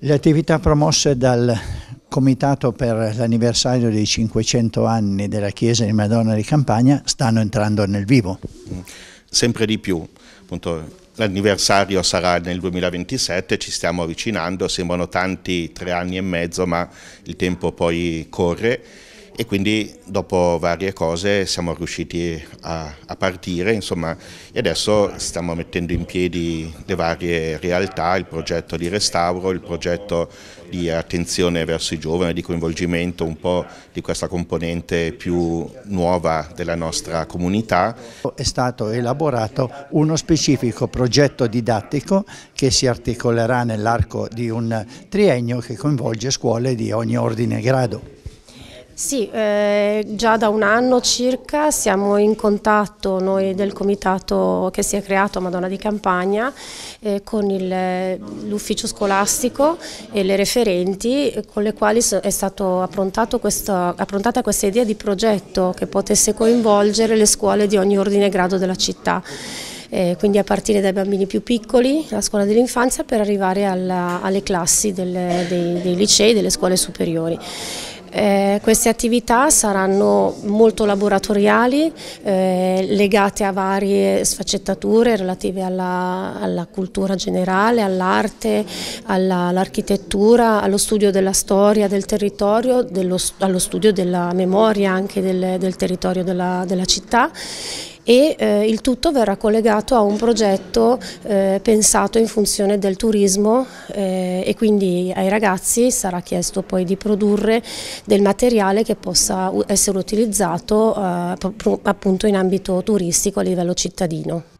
Le attività promosse dal Comitato per l'anniversario dei 500 anni della Chiesa di Madonna di Campagna stanno entrando nel vivo. Mm. Sempre di più, l'anniversario sarà nel 2027, ci stiamo avvicinando, sembrano tanti tre anni e mezzo ma il tempo poi corre e quindi dopo varie cose siamo riusciti a, a partire insomma, e adesso stiamo mettendo in piedi le varie realtà, il progetto di restauro, il progetto di attenzione verso i giovani, di coinvolgimento un po' di questa componente più nuova della nostra comunità. È stato elaborato uno specifico progetto didattico che si articolerà nell'arco di un triennio che coinvolge scuole di ogni ordine e grado. Sì, eh, già da un anno circa siamo in contatto noi del comitato che si è creato a Madonna di Campagna eh, con l'ufficio scolastico e le referenti eh, con le quali è stata approntata questa idea di progetto che potesse coinvolgere le scuole di ogni ordine e grado della città. Eh, quindi a partire dai bambini più piccoli, la scuola dell'infanzia, per arrivare alla, alle classi delle, dei, dei licei, delle scuole superiori. Eh, queste attività saranno molto laboratoriali, eh, legate a varie sfaccettature relative alla, alla cultura generale, all'arte, all'architettura, all allo studio della storia del territorio, dello, allo studio della memoria anche del, del territorio della, della città e eh, il tutto verrà collegato a un progetto eh, pensato in funzione del turismo eh, e quindi ai ragazzi sarà chiesto poi di produrre del materiale che possa essere utilizzato eh, appunto in ambito turistico a livello cittadino.